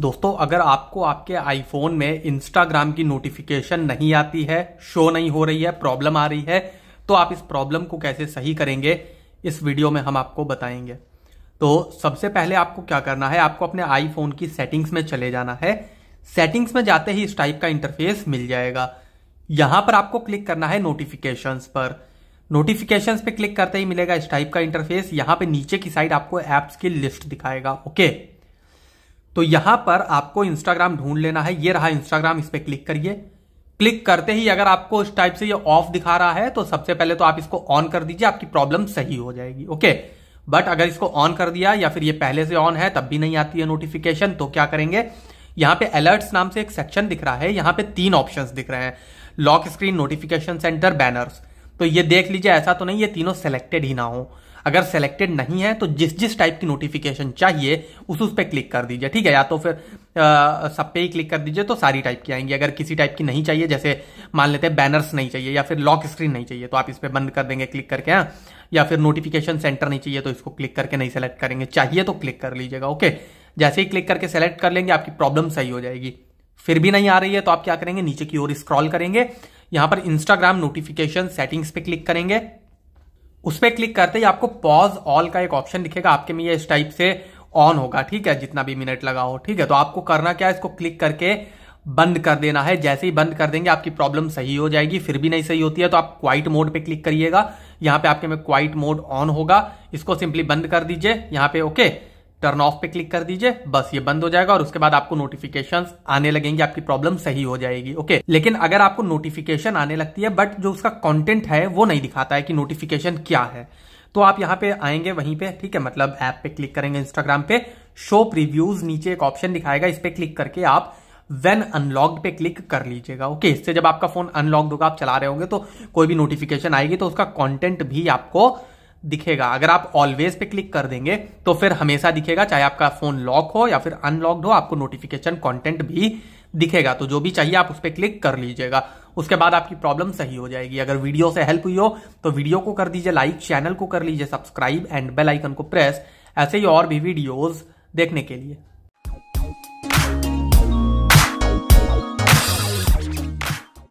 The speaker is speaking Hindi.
दोस्तों अगर आपको आपके आईफोन में इंस्टाग्राम की नोटिफिकेशन नहीं आती है शो नहीं हो रही है प्रॉब्लम आ रही है तो आप इस प्रॉब्लम को कैसे सही करेंगे इस वीडियो में हम आपको बताएंगे तो सबसे पहले आपको क्या करना है आपको अपने आईफोन की सेटिंग्स में चले जाना है सेटिंग्स में जाते ही इस टाइप का इंटरफेस मिल जाएगा यहां पर आपको क्लिक करना है नोटिफिकेशंस पर नोटिफिकेशंस पे क्लिक करते ही मिलेगा इस टाइप का इंटरफेस यहां पे नीचे की साइड आपको एप्स की लिस्ट दिखाएगा ओके okay? तो यहां पर आपको इंस्टाग्राम ढूंढ लेना है ये रहा इंस्टाग्राम इस पर क्लिक करिए क्लिक करते ही अगर आपको इस टाइप से ये ऑफ दिखा रहा है तो सबसे पहले तो आप इसको ऑन कर दीजिए आपकी प्रॉब्लम सही हो जाएगी ओके बट अगर इसको ऑन कर दिया या फिर ये पहले से ऑन है तब भी नहीं आती है नोटिफिकेशन तो क्या करेंगे यहां पे अलर्ट्स नाम से एक सेक्शन दिख रहा है यहां पे तीन ऑप्शंस दिख रहे हैं lock screen notification centre banners तो ये देख लीजिए ऐसा तो नहीं ये तीनों सेलेक्टेड ही ना हो अगर सेलेक्टेड नहीं है तो जिस जिस टाइप की नोटिफिकेशन चाहिए उस उस पर क्लिक कर दीजिए ठीक है या तो फिर आ, सब पे ही क्लिक कर दीजिए तो सारी टाइप की आएंगी अगर किसी टाइप की नहीं चाहिए जैसे मान लेते हैं बैनर्स नहीं चाहिए या फिर लॉक स्क्रीन नहीं चाहिए तो आप इस पर बंद कर देंगे क्लिक करके हाँ या फिर नोटिफिकेशन सेंटर नहीं चाहिए तो इसको क्लिक करके नहीं सेलेक्ट करेंगे चाहिए तो क्लिक कर लीजिएगा ओके जैसे ही क्लिक करके सेलेक्ट कर लेंगे आपकी प्रॉब्लम सही हो जाएगी फिर भी नहीं आ रही है तो आप क्या करेंगे नीचे की ओर स्क्रॉल करेंगे यहां पर इंस्टाग्राम नोटिफिकेशन सेटिंग्स पे क्लिक करेंगे उस पर क्लिक करते ही आपको पॉज ऑल का एक ऑप्शन दिखेगा आपके में ये इस टाइप से ऑन होगा ठीक है जितना भी मिनट लगा हो ठीक है तो आपको करना क्या है इसको क्लिक करके बंद कर देना है जैसे ही बंद कर देंगे आपकी प्रॉब्लम सही हो जाएगी फिर भी नहीं सही होती है तो आप क्वाइट मोड पे क्लिक करिएगा यहां पे आपके में क्वाइट मोड ऑन होगा इसको सिंपली बंद कर दीजिए यहां पे ओके okay, टर्न ऑफ पे क्लिक कर दीजिए बस ये बंद हो जाएगा और उसके बाद आपको नोटिफिकेशन आने लगेंगे आपकी प्रॉब्लम सही हो जाएगी ओके लेकिन अगर आपको नोटिफिकेशन आने लगती है बट जो उसका कॉन्टेंट है वो नहीं दिखाता है कि नोटिफिकेशन क्या है तो आप यहाँ पे आएंगे वहीं पे ठीक है मतलब ऐप पे क्लिक करेंगे इंस्टाग्राम पे शो प्रीव्यूज नीचे एक ऑप्शन दिखाएगा इस पे क्लिक करके आप वेन अनलॉक्ड पे क्लिक कर लीजिएगा ओके इससे जब आपका फोन अनलॉक्ड होगा आप चला रहे होंगे तो कोई भी नोटिफिकेशन आएगी तो उसका कंटेंट भी आपको दिखेगा अगर आप ऑलवेज पे क्लिक कर देंगे तो फिर हमेशा दिखेगा चाहे आपका फोन लॉक हो या फिर अनलॉक्ड हो आपको नोटिफिकेशन कंटेंट भी दिखेगा तो जो भी चाहिए आप उस पर क्लिक कर लीजिएगा उसके बाद आपकी प्रॉब्लम सही हो जाएगी अगर वीडियो से हेल्प हुई हो तो वीडियो को कर दीजिए लाइक चैनल को कर लीजिए सब्सक्राइब एंड बेलाइकन को प्रेस ऐसे ही और भी वीडियोज देखने के लिए